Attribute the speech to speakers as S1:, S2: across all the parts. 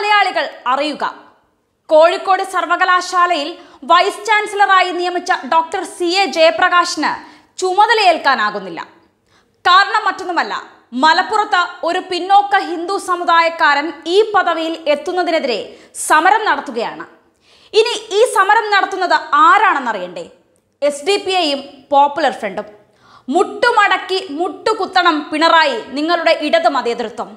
S1: മലയാളികൾ അറിയുക കോഴിക്കോട് സർവകലാശാലയിൽ വൈസ് ചാൻസലറായി നിയമിച്ച ഡോക്ടർ സി എ ജയപ്രകാശിന് ചുമതലയേൽക്കാനാകുന്നില്ല കാരണം മറ്റൊന്നുമല്ല മലപ്പുറത്ത് ഒരു പിന്നോക്ക ഹിന്ദു സമുദായക്കാരൻ ഈ പദവിയിൽ എത്തുന്നതിനെതിരെ സമരം നടത്തുകയാണ് ഇനി ഈ സമരം നടത്തുന്നത് ആരാണെന്നറിയണ്ടേ എസ് ഡി പി ഐയും പോപ്പുലർ ഫ്രണ്ടും മുട്ടുമടക്കി മുട്ടുകുത്തണം പിണറായി നിങ്ങളുടെ ഇടത് മതേതൃത്വം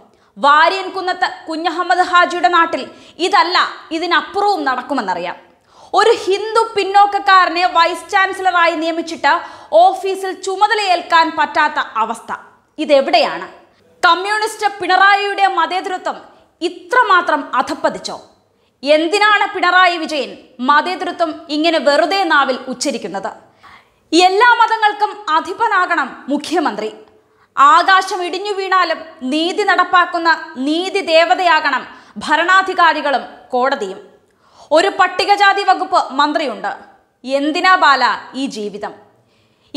S1: വാര്യൻകുന്നത്ത് കുഞ്ഞഹമ്മദ് ഹാജിയുടെ നാട്ടിൽ ഇതല്ല ഇതിനപ്പുറവും നടക്കുമെന്നറിയാം ഒരു ഹിന്ദു പിന്നോക്കക്കാരനെ വൈസ് ചാൻസലറായി നിയമിച്ചിട്ട് ഓഫീസിൽ ചുമതലയേൽക്കാൻ പറ്റാത്ത അവസ്ഥ ഇതെവിടെയാണ് കമ്മ്യൂണിസ്റ്റ് പിണറായിയുടെ മതേതൃത്വം ഇത്രമാത്രം അധപ്പതിച്ചോ എന്തിനാണ് പിണറായി വിജയൻ മതേതൃത്വം ഇങ്ങനെ വെറുതെ നാവിൽ ഉച്ചരിക്കുന്നത് എല്ലാ മതങ്ങൾക്കും അധിപനാകണം മുഖ്യമന്ത്രി ആകാശം ഇടിഞ്ഞു വീണാലും നീതി നടപ്പാക്കുന്ന നീതി ദേവതയാകണം ഭരണാധികാരികളും കോടതിയും ഒരു പട്ടികജാതി വകുപ്പ് മന്ത്രിയുണ്ട് എന്തിനാ ബാല ഈ ജീവിതം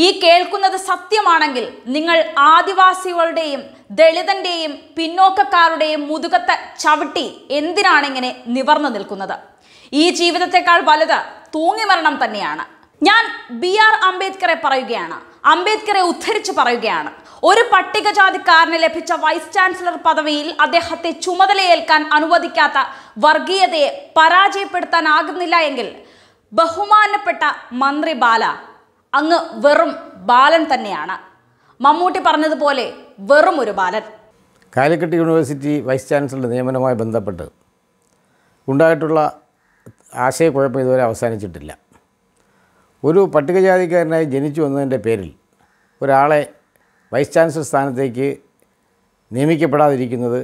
S1: ഈ കേൾക്കുന്നത് സത്യമാണെങ്കിൽ നിങ്ങൾ ആദിവാസികളുടെയും ദളിതന്റെയും പിന്നോക്കക്കാരുടെയും മുതുകത്തെ ചവിട്ടി എന്തിനാണിങ്ങനെ ഇങ്ങനെ നിവർന്നു നിൽക്കുന്നത് ഈ ജീവിതത്തെക്കാൾ വലുത് തൂങ്ങിമരണം തന്നെയാണ് ഞാൻ ബി ആർ അംബേദ്കറെ പറയുകയാണ് അംബേദ്കറെ ഉദ്ധരിച്ച് പറയുകയാണ് ഒരു പട്ടികജാതിക്കാരന് ലഭിച്ച വൈസ് ചാൻസലർ പദവിയിൽ അദ്ദേഹത്തെ ചുമതലയേൽക്കാൻ അനുവദിക്കാത്ത വർഗീയതയെ പരാജയപ്പെടുത്താനാകുന്നില്ല എങ്കിൽ ബഹുമാനപ്പെട്ട മന്ത്രി ബാല അങ്ങ് വെറും ബാലൻ തന്നെയാണ് മമ്മൂട്ടി പറഞ്ഞതുപോലെ വെറും ഒരു ബാലൻ
S2: കാലിക്കറ്റ് യൂണിവേഴ്സിറ്റി വൈസ് ചാൻസലർ നിയമനവുമായി ബന്ധപ്പെട്ട് ഉണ്ടായിട്ടുള്ള ആശയക്കുഴപ്പം ഇതുവരെ അവസാനിച്ചിട്ടില്ല ഒരു പട്ടികജാതിക്കാരനായി ജനിച്ചു വന്നതിൻ്റെ പേരിൽ ഒരാളെ വൈസ് ചാൻസലർ സ്ഥാനത്തേക്ക് നിയമിക്കപ്പെടാതിരിക്കുന്നത്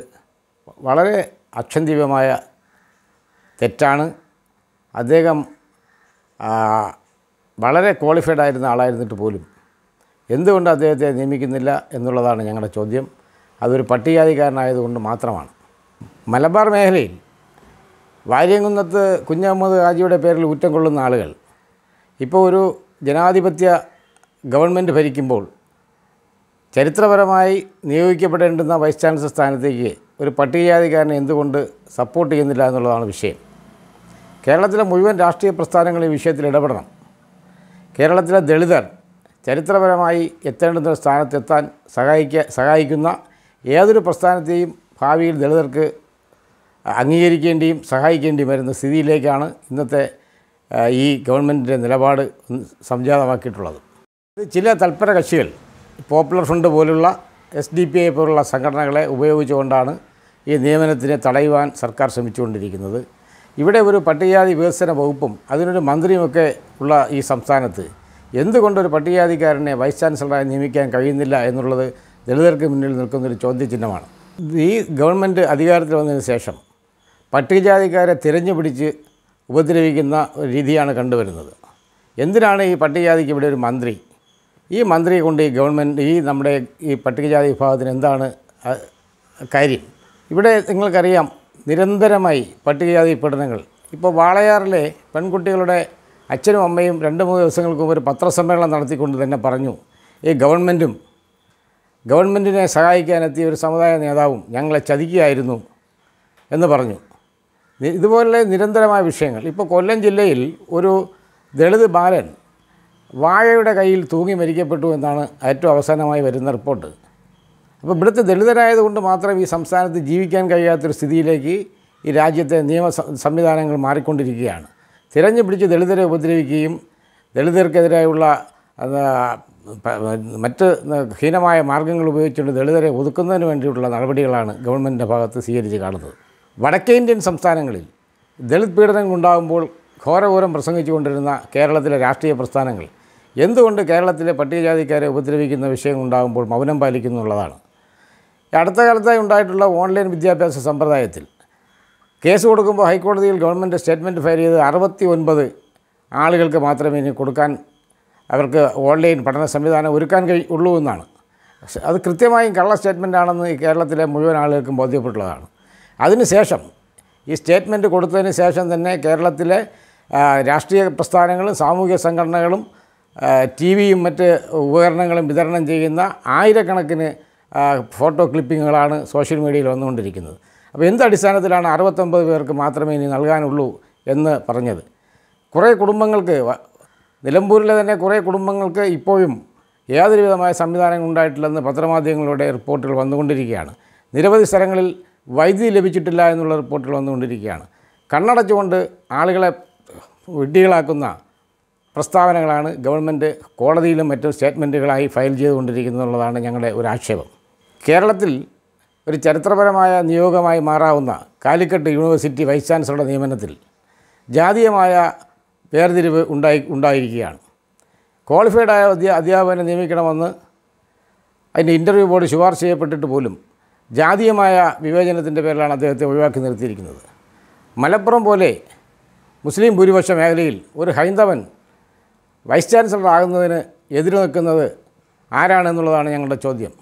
S2: വളരെ അക്ഷന്തിപമായ തെറ്റാണ് അദ്ദേഹം വളരെ ക്വാളിഫൈഡ് ആയിരുന്ന ആളായിരുന്നിട്ട് പോലും എന്തുകൊണ്ട് അദ്ദേഹത്തെ നിയമിക്കുന്നില്ല എന്നുള്ളതാണ് ഞങ്ങളുടെ ചോദ്യം അതൊരു പട്ടികാധികാരനായതുകൊണ്ട് മാത്രമാണ് മലബാർ മേഖലയിൽ വാര്യംകുന്നത്ത് കുഞ്ഞഹമ്മദ് ഹാജിയുടെ പേരിൽ ഊറ്റം കൊള്ളുന്ന ആളുകൾ ഇപ്പോൾ ഒരു ജനാധിപത്യ ഗവൺമെൻറ് ഭരിക്കുമ്പോൾ ചരിത്രപരമായി നിയോഗിക്കപ്പെടേണ്ടുന്ന വൈസ് ചാൻസലർ സ്ഥാനത്തേക്ക് ഒരു പട്ടികജാതിക്കാരനെ എന്തുകൊണ്ട് സപ്പോർട്ട് ചെയ്യുന്നില്ല എന്നുള്ളതാണ് വിഷയം കേരളത്തിലെ മുഴുവൻ രാഷ്ട്രീയ പ്രസ്ഥാനങ്ങൾ ഈ വിഷയത്തിൽ ഇടപെടണം കേരളത്തിലെ ദളിതർ ചരിത്രപരമായി എത്തേണ്ടുന്ന ഒരു സ്ഥാനത്തെത്താൻ സഹായിക്ക സഹായിക്കുന്ന ഏതൊരു പ്രസ്ഥാനത്തെയും ഭാവിയിൽ ദളിതർക്ക് അംഗീകരിക്കേണ്ടിയും സഹായിക്കേണ്ടിയും വരുന്ന സ്ഥിതിയിലേക്കാണ് ഇന്നത്തെ ഈ ഗവൺമെൻറ്റിൻ്റെ നിലപാട് സംജാതമാക്കിയിട്ടുള്ളത് ചില തൽപര കക്ഷികൾ പോപ്പുലർ ഫ്രണ്ട് പോലുള്ള എസ് ഡി പി ഐ പോലുള്ള സംഘടനകളെ ഉപയോഗിച്ചുകൊണ്ടാണ് ഈ നിയമനത്തിനെ തടയുവാൻ സർക്കാർ ശ്രമിച്ചുകൊണ്ടിരിക്കുന്നത് ഇവിടെ ഒരു പട്ടികജാതി വികസന വകുപ്പും അതിനൊരു മന്ത്രിയുമൊക്കെ ഉള്ള ഈ സംസ്ഥാനത്ത് എന്തുകൊണ്ടൊരു പട്ടികജാതിക്കാരനെ വൈസ് ചാൻസലറായി നിയമിക്കാൻ കഴിയുന്നില്ല എന്നുള്ളത് ദളിതർക്ക് മുന്നിൽ നിൽക്കുന്നൊരു ചോദ്യചിഹ്നമാണ് ഈ ഗവൺമെൻറ് അധികാരത്തിൽ വന്നതിന് ശേഷം പട്ടികജാതിക്കാരെ തിരഞ്ഞു പിടിച്ച് ഉപദ്രവിക്കുന്ന രീതിയാണ് കണ്ടുവരുന്നത് എന്തിനാണ് ഈ പട്ടികജാതിക്ക് ഇവിടെ ഒരു മന്ത്രി ഈ മന്ത്രിയെ കൊണ്ട് ഈ ഗവൺമെൻറ് ഈ നമ്മുടെ ഈ പട്ടികജാതി വിഭാഗത്തിന് എന്താണ് കാര്യം ഇവിടെ നിങ്ങൾക്കറിയാം നിരന്തരമായി പട്ടികജാതി പീഡനങ്ങൾ ഇപ്പോൾ വാളയാറിലെ പെൺകുട്ടികളുടെ അച്ഛനും അമ്മയും രണ്ട് മൂന്ന് ദിവസങ്ങൾക്ക് മുമ്പ് ഒരു പത്രസമ്മേളനം നടത്തിക്കൊണ്ട് തന്നെ പറഞ്ഞു ഈ ഗവൺമെൻറ്റും ഗവൺമെൻറ്റിനെ സഹായിക്കാനെത്തിയ ഒരു സമുദായ നേതാവും ഞങ്ങളെ ചതിക്കുകയായിരുന്നു എന്ന് പറഞ്ഞു ഇതുപോലെ നിരന്തരമായ വിഷയങ്ങൾ ഇപ്പോൾ കൊല്ലം ജില്ലയിൽ ഒരു ദളിത് ബാലൻ വാഴയുടെ കയ്യിൽ തൂങ്ങി മരിക്കപ്പെട്ടു എന്നാണ് ഏറ്റവും അവസാനമായി വരുന്ന റിപ്പോർട്ട് അപ്പോൾ ഇവിടുത്തെ ദളിതരായതുകൊണ്ട് മാത്രം ഈ സംസ്ഥാനത്ത് ജീവിക്കാൻ കഴിയാത്തൊരു സ്ഥിതിയിലേക്ക് ഈ രാജ്യത്തെ നിയമ സംവിധാനങ്ങൾ മാറിക്കൊണ്ടിരിക്കുകയാണ് തിരഞ്ഞു പിടിച്ച് ദളിതരെ ഉപദ്രവിക്കുകയും ദളിതർക്കെതിരായുള്ള മറ്റ് ഹീനമായ മാർഗങ്ങൾ ഉപയോഗിച്ചുകൊണ്ട് ദളിതരെ ഒതുക്കുന്നതിന് വേണ്ടിയിട്ടുള്ള നടപടികളാണ് ഗവൺമെൻറ്റിൻ്റെ ഭാഗത്ത് സ്വീകരിച്ച് കാണുന്നത് വടക്കേ ഇന്ത്യൻ സംസ്ഥാനങ്ങളിൽ ദളിത് പീഡനം ഉണ്ടാകുമ്പോൾ ഘോരഘോരം പ്രസംഗിച്ചുകൊണ്ടിരുന്ന കേരളത്തിലെ രാഷ്ട്രീയ പ്രസ്ഥാനങ്ങൾ എന്തുകൊണ്ട് കേരളത്തിലെ പട്ടികജാതിക്കാരെ ഉപദ്രവിക്കുന്ന വിഷയം ഉണ്ടാകുമ്പോൾ മൗനം പാലിക്കുന്നുള്ളതാണ് അടുത്ത കാലത്തായി ഉണ്ടായിട്ടുള്ള ഓൺലൈൻ വിദ്യാഭ്യാസ സമ്പ്രദായത്തിൽ കേസ് കൊടുക്കുമ്പോൾ ഹൈക്കോടതിയിൽ ഗവൺമെൻറ് സ്റ്റേറ്റ്മെൻറ്റ് ഫയൽ ചെയ്ത് അറുപത്തി ഒൻപത് ആളുകൾക്ക് മാത്രമേ ഇനി കൊടുക്കാൻ അവർക്ക് ഓൺലൈൻ പഠന സംവിധാനം ഒരുക്കാൻ കഴി ഉള്ളൂ എന്നാണ് അത് കൃത്യമായും കള്ള സ്റ്റേറ്റ്മെൻ്റ് ആണെന്ന് കേരളത്തിലെ മുഴുവൻ ആളുകൾക്കും ബോധ്യപ്പെട്ടുള്ളതാണ് അതിനുശേഷം ഈ സ്റ്റേറ്റ്മെൻറ്റ് കൊടുത്തതിന് ശേഷം തന്നെ കേരളത്തിലെ രാഷ്ട്രീയ പ്രസ്ഥാനങ്ങളും സാമൂഹിക സംഘടനകളും ടി വിയും മറ്റ് ഉപകരണങ്ങളും വിതരണം ചെയ്യുന്ന ആയിരക്കണക്കിന് ഫോട്ടോ ക്ലിപ്പിങ്ങുകളാണ് സോഷ്യൽ മീഡിയയിൽ വന്നുകൊണ്ടിരിക്കുന്നത് അപ്പോൾ എന്ത് അടിസ്ഥാനത്തിലാണ് അറുപത്തൊമ്പത് പേർക്ക് മാത്രമേ ഇനി നൽകാനുള്ളൂ എന്ന് പറഞ്ഞത് കുറേ കുടുംബങ്ങൾക്ക് നിലമ്പൂരിലെ തന്നെ കുറേ കുടുംബങ്ങൾക്ക് ഇപ്പോഴും യാതൊരു വിധമായ സംവിധാനങ്ങൾ ഉണ്ടായിട്ടില്ലെന്ന് പത്രമാധ്യമങ്ങളുടെ റിപ്പോർട്ടുകൾ വന്നുകൊണ്ടിരിക്കുകയാണ് നിരവധി സ്ഥലങ്ങളിൽ വൈദ്യുതി ലഭിച്ചിട്ടില്ല എന്നുള്ള റിപ്പോർട്ടുകൾ വന്നുകൊണ്ടിരിക്കുകയാണ് കണ്ണടച്ചുകൊണ്ട് ആളുകളെ വിഡ്ഢികളാക്കുന്ന പ്രസ്താവനകളാണ് ഗവൺമെൻറ് കോടതിയിലും മറ്റും സ്റ്റേറ്റ്മെൻറ്റുകളായി ഫയൽ ചെയ്തുകൊണ്ടിരിക്കുന്നുള്ളതാണ് ഞങ്ങളുടെ ഒരു ആക്ഷേപം കേരളത്തിൽ ഒരു ചരിത്രപരമായ നിയോഗമായി മാറാവുന്ന കാലിക്കട്ട് യൂണിവേഴ്സിറ്റി വൈസ് ചാൻസലറുടെ നിയമനത്തിൽ ജാതീയമായ വേർതിരിവ് ഉണ്ടായി ഉണ്ടായിരിക്കുകയാണ് ക്വാളിഫൈഡായ അധ്യാ അധ്യാപകനെ നിയമിക്കണമെന്ന് അതിൻ്റെ ഇൻ്റർവ്യൂ ബോർഡ് ശുപാർശ ചെയ്യപ്പെട്ടിട്ട് പോലും ജാതീയമായ വിവേചനത്തിൻ്റെ പേരിലാണ് അദ്ദേഹത്തെ ഒഴിവാക്കി നിർത്തിയിരിക്കുന്നത് മലപ്പുറം പോലെ മുസ്ലിം ഭൂരിപക്ഷ മേഖലയിൽ ഒരു ഹൈന്ദവൻ വൈസ് ചാൻസലർ ആകുന്നതിന് എതിരു നിൽക്കുന്നത് ആരാണെന്നുള്ളതാണ് ഞങ്ങളുടെ ചോദ്യം